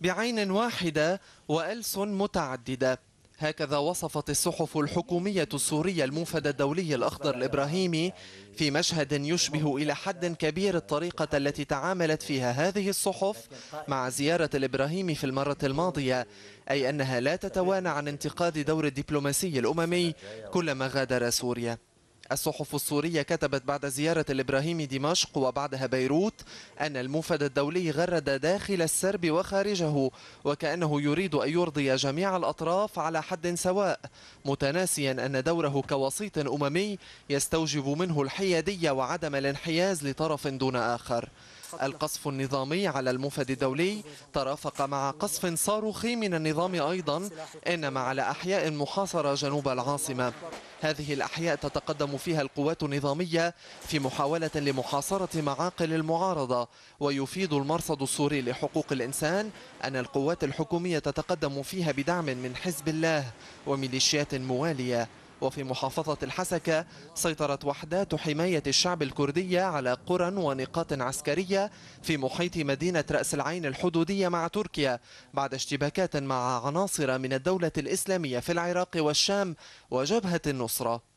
بعين واحدة وألسن متعددة هكذا وصفت الصحف الحكومية السورية المنفذ الدولي الأخضر الإبراهيمي في مشهد يشبه إلى حد كبير الطريقة التي تعاملت فيها هذه الصحف مع زيارة الإبراهيمي في المرة الماضية أي أنها لا تتوانى عن انتقاد دور الدبلوماسي الأممي كلما غادر سوريا الصحف السورية كتبت بعد زيارة الإبراهيمي دمشق وبعدها بيروت أن الموفد الدولي غرد داخل السرب وخارجه وكأنه يريد أن يرضي جميع الأطراف على حد سواء متناسيا أن دوره كوسيط أممي يستوجب منه الحيادية وعدم الانحياز لطرف دون آخر القصف النظامي على الموفد الدولي ترافق مع قصف صاروخي من النظام أيضا إنما على أحياء محاصرة جنوب العاصمة هذه الأحياء تتقدم فيها القوات النظامية في محاولة لمحاصرة معاقل المعارضة ويفيد المرصد السوري لحقوق الإنسان أن القوات الحكومية تتقدم فيها بدعم من حزب الله وميليشيات موالية وفي محافظة الحسكة سيطرت وحدات حماية الشعب الكردية على قرى ونقاط عسكرية في محيط مدينة رأس العين الحدودية مع تركيا بعد اشتباكات مع عناصر من الدولة الإسلامية في العراق والشام وجبهة النصرة